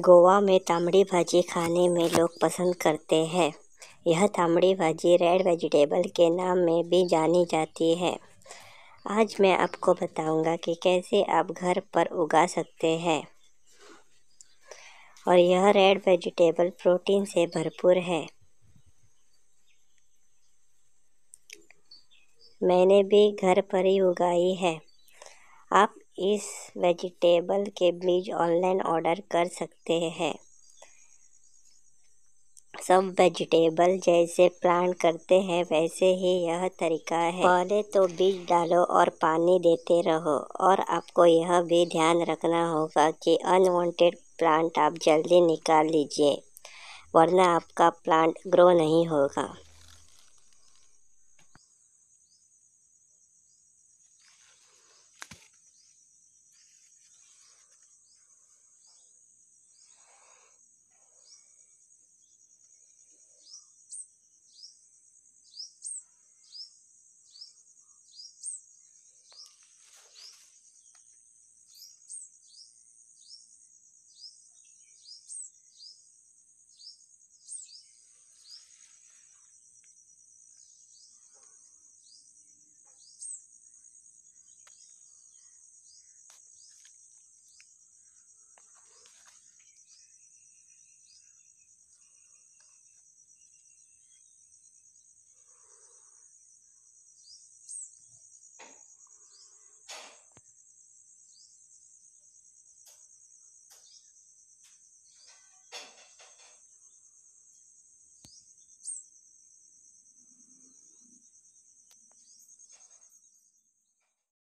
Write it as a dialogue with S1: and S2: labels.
S1: गोवा में तामड़ी भाजी खाने में लोग पसंद करते हैं यह तामड़ी भाजी रेड वेजिटेबल के नाम में भी जानी जाती है आज मैं आपको बताऊंगा कि कैसे आप घर पर उगा सकते हैं और यह रेड वेजिटेबल प्रोटीन से भरपूर है मैंने भी घर पर ही उगाई है आप इस वेजिटेबल के बीज ऑनलाइन ऑर्डर कर सकते हैं सब वेजिटेबल जैसे प्लांट करते हैं वैसे ही यह तरीका है पहले तो बीज डालो और पानी देते रहो और आपको यह भी ध्यान रखना होगा कि अनवांटेड प्लांट आप जल्दी निकाल लीजिए वरना आपका प्लांट ग्रो नहीं होगा